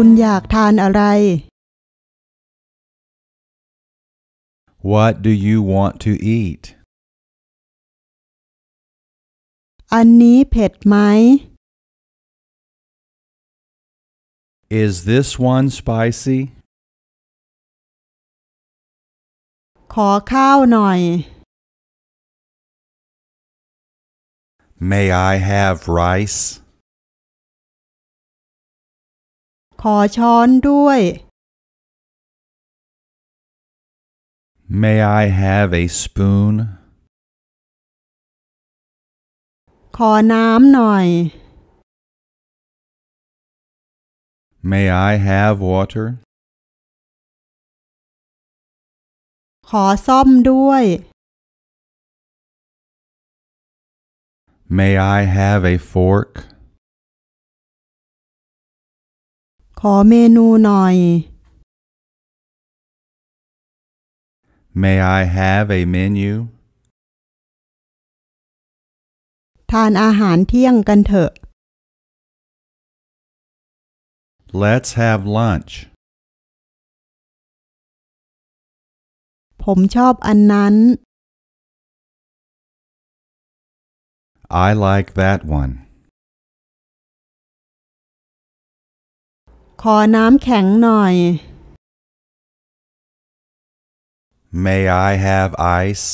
คุณอยากทานอะไร What do you want to eat อันนี้เผ็ดไหม Is this one spicy ขอข้าวหน่อย May I have rice? ขอช้อนด้วย May I have a spoon? ขอน้ำหน่อย May I have water? ขอซ่อมด้วย May I have a fork? ขอเมนูหน่อย May I have a menu? ทานอาหารเที่ยงกันเถอะ Let's have lunch. ผมชอบอันนั้น I like that one. ขอน้ำแข็งหน่อย May I have ice?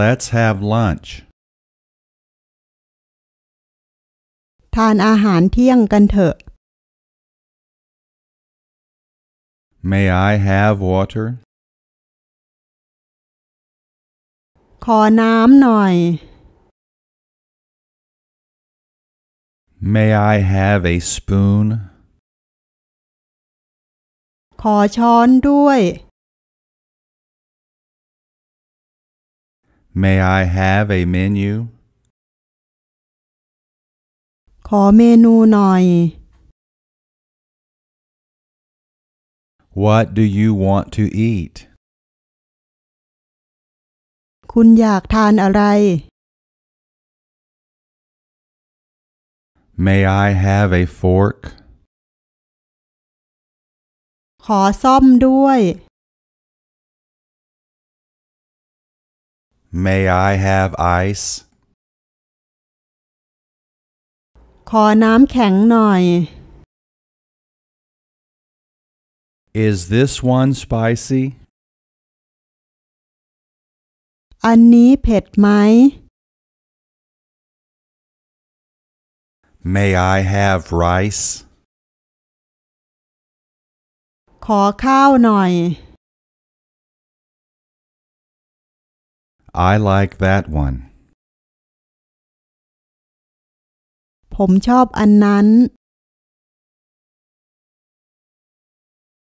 Let's have lunch. ทานอาหารเที่ยงกันเถอะ May I have water? ขอน้ำหน่อย May I have a spoon? ขอช้อนด้วย May I have a menu? ขอเมนูหน่อย What do you want to eat? คุณอยากทานอะไร May I have a fork? ขอซ่อมด้วย May I have ice? ขอน้ำแข็งหน่อย Is this one spicy? อันนี้เผ็ดไหม May I have rice? ขอข้าวหน่อย I like that one. ผมชอบอันนั้น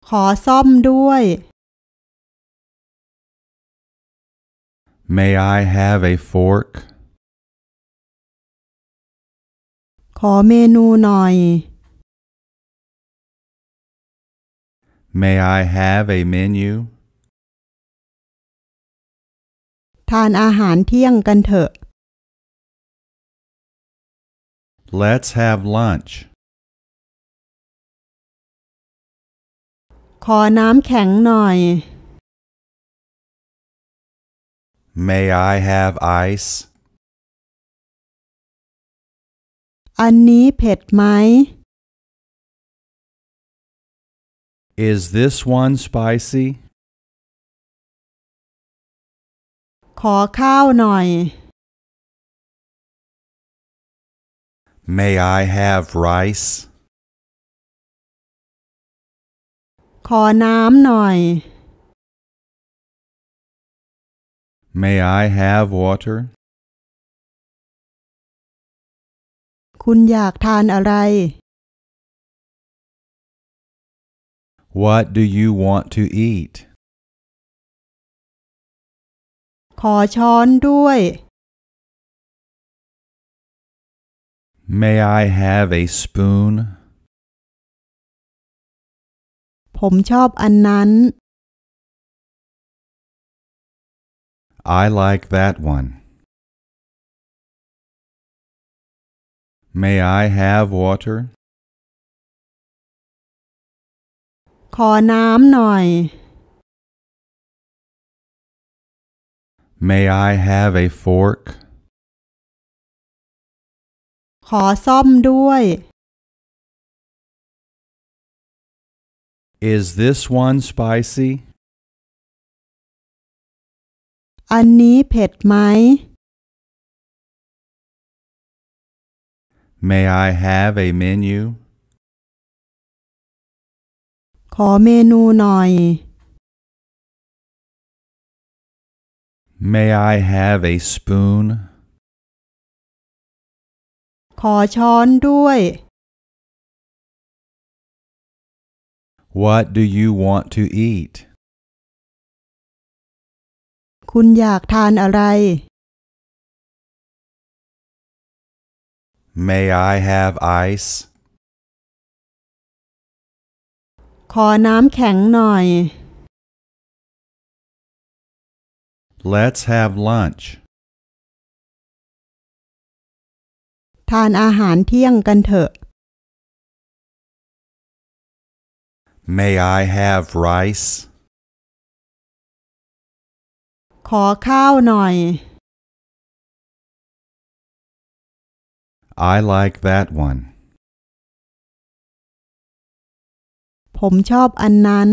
ขอซ่อมด้วย May I have a fork? ขอเมนูหน่อย May I have a menu? ทานอาหารเที่ยงกันเถอะ Let's have lunch. ขอน้ำแข็งหน่อย May I have ice? อันนี้เผ็ดไหม Is this one spicy? ขอข้าวหน่อย May I have rice? ขอน้ำหน่อย May I have water? คุณอยากทานอะไร What do you want to eat? ขอช้อนด้วย May I have a spoon? ผมชอบอันนั้น I like that one. May I have water? ขอน้ำหน่อย May I have a fork? ขอซ่อมด้วย Is this one spicy? อันนี้เผ็ดไหม May I have a menu? ขอเมนูหน่อย May I have a spoon? ขอช้อนด้วย What do you want to eat? คุณอยากทานอะไร May I have ice? ขอน้ำแข็งหน่อย Let's have lunch. ทานอาหารเที่ยงกันเถอะ May I have rice? ขอข้าวหน่อย I like that one ผมชอบอันนั้น